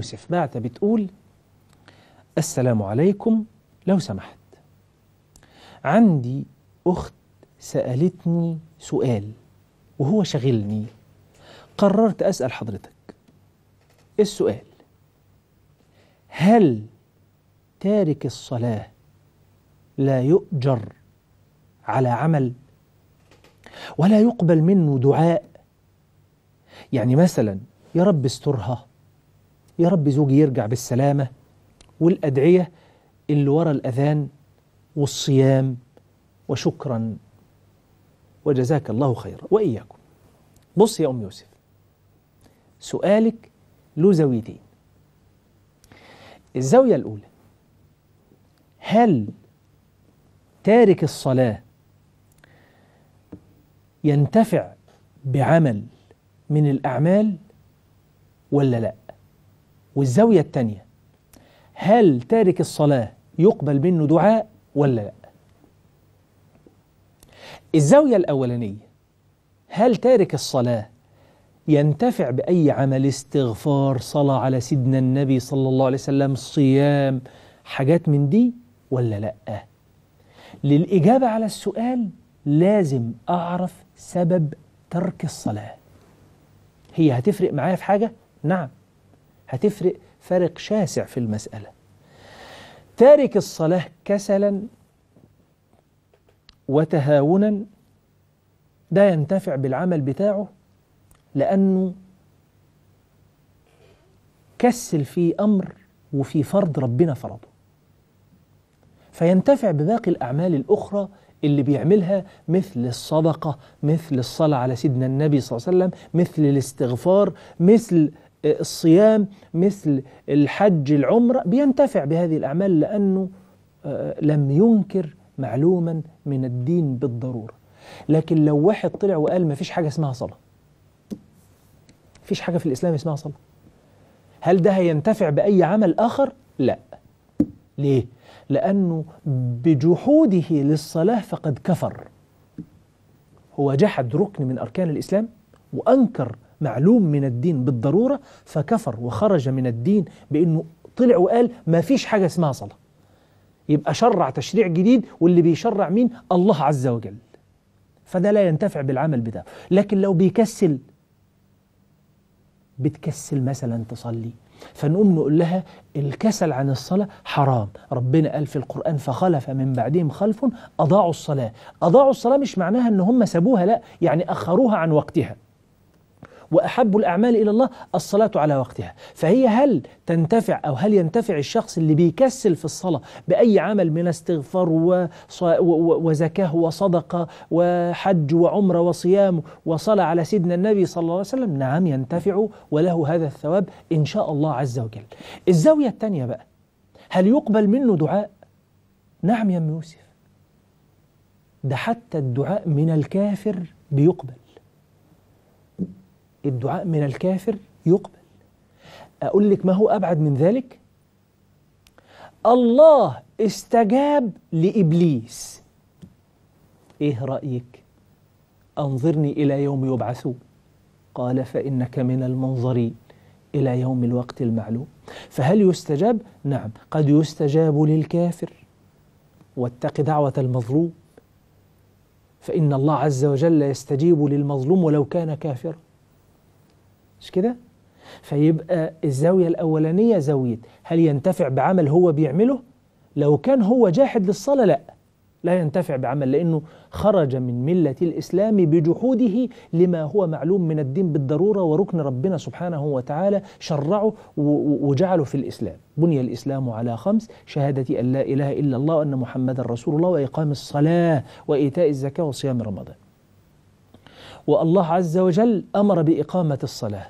يوسف بعت بتقول السلام عليكم لو سمحت عندي أخت سألتني سؤال وهو شغلني قررت أسأل حضرتك إيه السؤال هل تارك الصلاة لا يؤجر على عمل ولا يقبل منه دعاء يعني مثلا يا رب استرها يا رب زوجي يرجع بالسلامة والأدعية اللي ورا الأذان والصيام وشكرا وجزاك الله خيرا وإياكم بص يا أم يوسف سؤالك له زاويتين الزاوية الأولى هل تارك الصلاة ينتفع بعمل من الأعمال ولا لأ؟ والزاوية الثانية هل تارك الصلاة يقبل منه دعاء ولا لا الزاوية الأولانية هل تارك الصلاة ينتفع بأي عمل استغفار صلاة على سيدنا النبي صلى الله عليه وسلم صيام حاجات من دي ولا لأ للإجابة على السؤال لازم أعرف سبب ترك الصلاة هي هتفرق معايا في حاجة؟ نعم هتفرق فرق شاسع في المسألة تارك الصلاة كسلا وتهاونا ده ينتفع بالعمل بتاعه لأنه كسل في أمر وفي فرض ربنا فرضه فينتفع بباقي الأعمال الأخرى اللي بيعملها مثل الصدقة مثل الصلاة على سيدنا النبي صلى الله عليه وسلم مثل الاستغفار مثل الصيام مثل الحج العمرة بينتفع بهذه الأعمال لأنه آه، لم ينكر معلوما من الدين بالضرورة لكن لو واحد طلع وقال ما فيش حاجة اسمها صلاة فيش حاجة في الإسلام اسمها صلاة هل ده هينتفع بأي عمل آخر؟ لا ليه؟ لأنه بجحوده للصلاة فقد كفر هو جحد ركن من أركان الإسلام وأنكر معلوم من الدين بالضرورة فكفر وخرج من الدين بأنه طلع وقال ما فيش حاجة اسمها صلاة يبقى شرع تشريع جديد واللي بيشرع مين الله عز وجل فده لا ينتفع بالعمل بتاعه لكن لو بيكسل بتكسل مثلا تصلي فنقوم نقول لها الكسل عن الصلاة حرام ربنا قال في القرآن فخلف من بعدهم خلف أضاعوا الصلاة أضاعوا الصلاة مش معناها أن هم سابوها لا يعني أخروها عن وقتها وأحب الأعمال إلى الله الصلاة على وقتها فهي هل تنتفع أو هل ينتفع الشخص اللي بيكسل في الصلاة بأي عمل من استغفار وزكاة وصدقة وحج وعمرة وصيام وصلاة على سيدنا النبي صلى الله عليه وسلم نعم ينتفع وله هذا الثواب إن شاء الله عز وجل الزاوية الثانية بقى هل يقبل منه دعاء نعم يا ام يوسف ده حتى الدعاء من الكافر بيقبل الدعاء من الكافر يقبل أقول لك ما هو أبعد من ذلك الله استجاب لإبليس إيه رأيك أنظرني إلى يوم يبعثون قال فإنك من المنظرين إلى يوم الوقت المعلوم فهل يستجاب؟ نعم قد يستجاب للكافر واتق دعوة المظلوم فإن الله عز وجل يستجيب للمظلوم ولو كان كافرا مش كده فيبقى الزاوية الأولانية زاوية هل ينتفع بعمل هو بيعمله لو كان هو جاحد للصلاة لا لا ينتفع بعمل لأنه خرج من ملة الإسلام بجحوده لما هو معلوم من الدين بالضرورة وركن ربنا سبحانه وتعالى شرعه وجعله في الإسلام بني الإسلام على خمس شهادة أن لا إله إلا الله وأن محمد رسول الله وإقام الصلاة وإيتاء الزكاة وصيام رمضان والله عز وجل أمر بإقامة الصلاة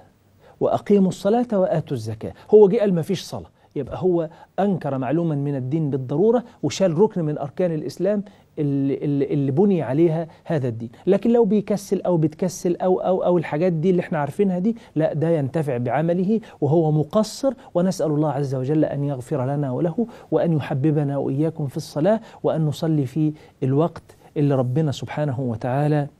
وأقيموا الصلاة وآتوا الزكاة هو جه قال ما فيش صلاة يبقى هو أنكر معلوما من الدين بالضرورة وشال ركن من أركان الإسلام اللي, اللي بني عليها هذا الدين لكن لو بيكسل أو بتكسل أو أو أو الحاجات دي اللي احنا عارفينها دي لا ده ينتفع بعمله وهو مقصر ونسأل الله عز وجل أن يغفر لنا وله وأن يحببنا وإياكم في الصلاة وأن نصلي في الوقت اللي ربنا سبحانه وتعالى